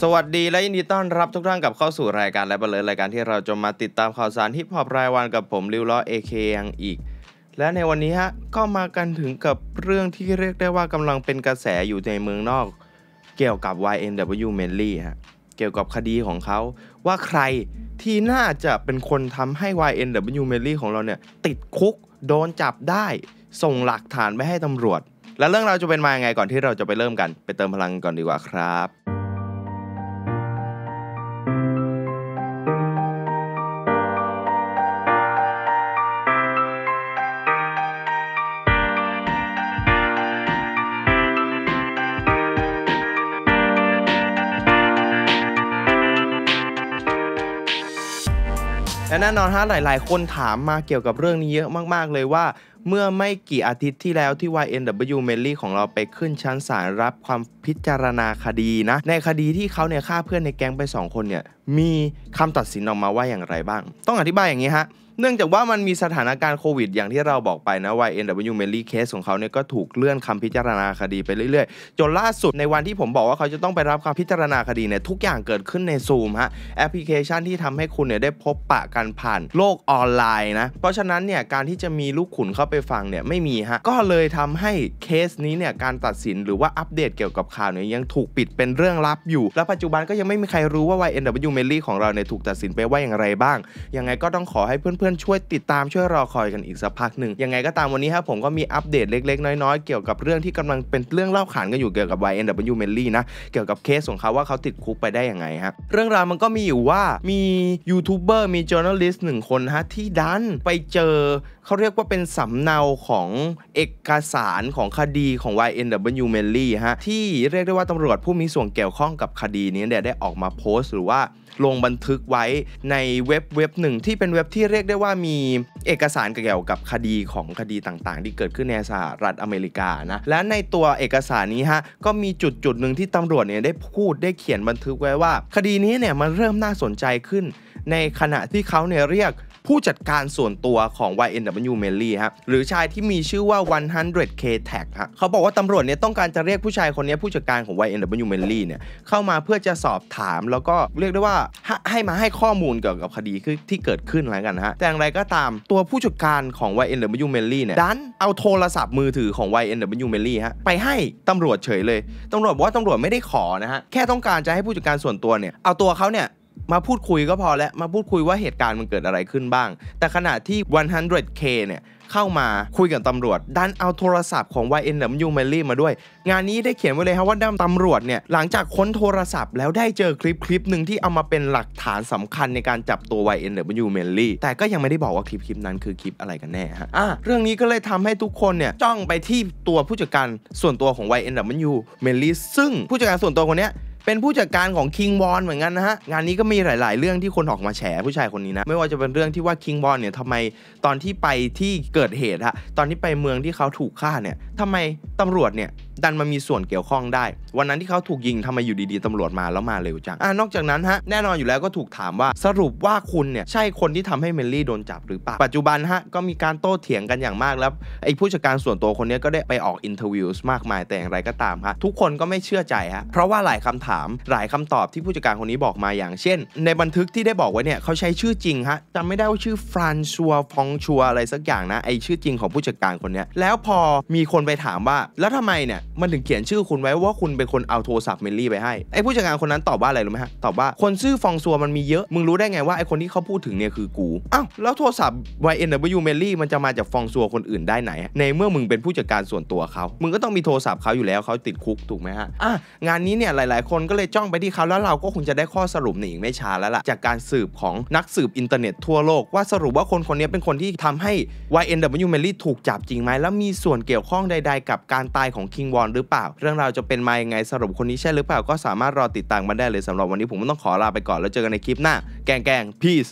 สวัสดีและยินดีต้อนรับทุกท่านกับเข้าสู่รายการและบันเลิรายการที่เราจะมาติดตามข่าวสารฮิปฮอปรายวันกับผม ริวล้อเอเคยังอีก และในวันนี้ฮะก็มากันถึงกับเรื่องที่เรียกได้ว่ากำลังเป็นกระแสอยู่ในเมืองนอกเกี่ยวกับ YNW m e n l y ฮะเกี่ยวกับคดีของเขาว่าใครที่น่าจะเป็นคนทำให้ YNW m e n l y ของเราเนี่ย ติดคุกโดนจับได้ส่งหลักฐานไปให้ตำรวจ และเรื่องเราจะเป็นมาไงก่อนที่เราจะไปเริ่มกัน ไปเติมพลังก่อนดีกว่าครับและแน่นอนฮะหลายๆคนถามมาเกี่ยวกับเรื่องนี้เยอะมากๆ เลยว่า เมื่อไม่กี่อาทิตย์ที่แล้วที่ YNW m e l l y ของเราไปขึ้นชั้นศาลรับความพิจารณาคดีนะ ในคดีที่เขาเนี่ยฆ่าเพื่อนในแก๊งไป2คนเนี่ยมีคำตัดสินออกมาว่าอย่างไรบ้าง ต้องอธิบายอย่างนี้ฮะเนื่องจากว่ามันมีสถานการณ์โควิด อย่างที่เราบอกไปนะ YNW m e l l y Case ของเขาเนี่ยก็ถูกเลื่อนคำพิจารณาคดีไปเรื่อยๆ จนล่าสุดในวันที่ผมบอกว่าเขาจะต้องไปรับคำพิจารณาคดีเนี่ยทุกอย่างเกิดขึ้นในซูมฮะแอปพลิเคชันที่ทำให้คุณเนี่ยได้พบปะกันผ่านโลกออนไลน์นะเพราะฉะนั้นเนี่ยการที่จะมีลูกขุนเข้าไปฟังเนี่ยไม่มีฮะก็เลยทำให้เคสนี้เนี่ยการตัดสินหรือว่าอัปเดตเกี่ยวกับข่าวเนี่ยยังถูกปิดเป็นเรื่องลับอยู่ และปัจจุบันก็ยังไม่มีใครรู้ว่า YNW มลี่ของเราเนี่ยถูกตัดสินไปว่าอย่างไรบ้าง ยังไงก็ต้องขอให้เพื่อน ๆ ช่วยติดตามช่วยรอคอยกันอีกสักพักหนึ่งยังไงก็ตามวันนี้ครับผมก็มี อัปเดตเล็กๆน้อยๆ เกี่ยวกับเรื่องที่กำลังเป็นเรื่องเล่าขานกันอยู่เกี่ยวกับ YNW m e l l y นะ เกี่ยวกับเคสของเขาว่าเขาติดคุกไปได้ยังไงฮะ เรื่องราวมันก็มีอยู่ว่ามียูทูบเบอร์มีจอร์นัลิสต์หนึ่งคนฮะที่ดันไปเจอเขาเรียกว่าเป็นสำเนาของเอกสารของคดีของ YNW m e l l y ฮะที่เรียกได้ว่าตำรวจผู้มีส่วนเกี่ยวข้องกับคดีนี้เดียได้ออกมาโพสต์ หรือว่าลงบันทึกไว้ในเว็บเว็บหนึ่งที่เป็นเว็บที่เรียกได้ว่ามีเอกสารเกี่ยวกับคดีของคดีต่างๆ ที่เกิดขึ้นในสหรัฐอเมริกานะและในตัวเอกสารนี้ฮะก็มีจุดจุดหนึ่งที่ตำรวจเนี่ยได้พูดได้เขียนบันทึกไว้ว่า คดีนี้เนี่ยมันเริ่มน่าสนใจขึ้นในขณะที่เขาเนี่ยเรียกผู้จัดการส่วนตัวของ YNW m e l l y ฮะหรือชายที่มีชื่อว่า 100K Tag ฮะเขาบอกว่าตำรวจเนี่ยต้องการจะเรียกผู้ชายคนนี้ผู้จัดการของ YNW m e l l y เนี่ยเข้ามาเพื่อจะสอบถามแล้วก็เรียกได้ว่าให้มาให้ข้อมูลเกี่ยวกับคดีที่เกิดขึ้นอะไรกันฮะแต่อย่างไรก็ตามตัวผู้จัดการของ YNW m e l l y เนี่ยดันเอาโทรศัพท์มือถือของ YNW m e l l y ฮะไปให้ตำรวจเฉยเลยตำรวจบอกว่าตำรวจไม่ได้ขอนะฮะแค่ต้องการจะให้ผู้จัดการส่วนตัวเนี่ยเอาตัวเขาเนี่ยมาพูดคุยก็พอแล้ว มาพูดคุยว่าเหตุการณ์มันเกิดอะไรขึ้นบ้าง แต่ขณะที่ 100K เนี่ย เข้ามาคุยกับตำรวจดันเอาโทรศัพท์ของ YNW m e l l y มาด้วย งานนี้ได้เขียนไว้เลยครับว่าดำตำรวจเนี่ย หลังจากค้นโทรศัพท์แล้วได้เจอคลิปคลิปหนึ่งที่เอามาเป็นหลักฐานสำคัญในการจับตัว YNW m e l l y แต่ก็ยังไม่ได้บอกว่าคลิปคลิปนั้นคือคลิปอะไรกันแน่ฮะอ่ะเรื่องนี้ก็เลยทำให้ทุกคนเนี่ยจ้องไปที่ตัวผู้จัดการส่วนตัวของ YNW m e l l y ซึ่งผู้จัดการส่วนตัวคนเนี้ยเป็นผู้จัดการของคิงบอลเหมือนกันนะฮะ งานนี้ก็มีหลาย ๆเรื่องที่คนออกมาแฉผู้ชายคนนี้นะ ไม่ว่าจะเป็นเรื่องที่ว่าคิงบอลเนี่ยทำไมตอนที่ไปที่เกิดเหตุฮะตอนที่ไปเมืองที่เขาถูกฆ่าเนี่ยทำไมตำรวจเนี่ยดันมามีส่วนเกี่ยวข้องได้ วันนั้นที่เขาถูกยิงทำไมอยู่ดีๆตำรวจมาแล้วมาเร็วจังอนอกจากนั้นฮะแน่นอนอยู่แล้วก็ถูกถามว่าสรุปว่าคุณเนี่ยใช่คนที่ทำให้เมลลี่โดนจับหรือเปล่า ปัจจุบันฮะก็มีการโต้เถียงกันอย่างมากแล้วไอ้ผู้จัดการส่วนตัวคนนี้ก็ได้ไปออกอินเทอร์วิวมากมายแต่อย่างไรก็ตามฮะทุกคนก็ไม่เชื่อใจฮะเพราะว่าหลายคำถามหลายคำตอบที่ผู้จัดการคนนี้บอกมาอย่างเช่น ในบันทึกที่ได้บอกไว้เนี่ยเขาใช้ชื่อจริงฮะจำไม่ได้ว่าชื่อฟรานชัวฟองชัวอะไรสักอย่างนะไอชื่อจริงของผู้จัดการคนนี้แล้วพอมีคนไปถามว่าแล้วทำไมเนี่ยมันถึงเขียนชื่อคุณไว้ว่าคุณเป็นคนเอาโทรศัพท์เมลลี่ไปให้ไอ้ผู้จัดการคนนั้นตอบว่าอะไรรู้ไหมฮะ ตอบว่าคนชื่อฟองซัวมันมีเยอะ มึงรู้ได้ไงว่าไอ้คนที่เขาพูดถึงเนี่ยคือกูอ้าวแล้วโทรศัพท์ YNW เมลลี่มันจะมาจากฟองซัวคนอื่นได้ไหน ในเมื่อมึงเป็นผู้จัดการส่วนตัวเขา มึงก็ต้องมีโทรศัพท์เขาอยู่แล้วเขาติดคุกถูกไหมฮะอ่ะงานนี้เนี่ยหลาย ๆคนก็เลยจ้องไปที่เขาแล้วเราก็คงจะได้ข้อสรุปหนอ่งไม่ช้าแล้วล่ะจากการสืบของนักสืบอินเทอร์เน็ตทั่วโลก ว่าสรุปว่าคนคนนี้เป็นคนที่ทำให้ YNW เมลลี่ถูกจับจริงไหมแล้วมีส่วนเกี่ยวข้องใดๆ กับการตายของ King รหรือเปล่าเรื่องราวจะเป็นมายังไงสรุปคนนี้ใช่หรือเปล่าก็สามารถรอติดตามมาได้เลยสำหรับวันนี้ผมต้องขอลาไปก่อนแล้วเจอกันในคลิปหน้าแกงแกงพีซ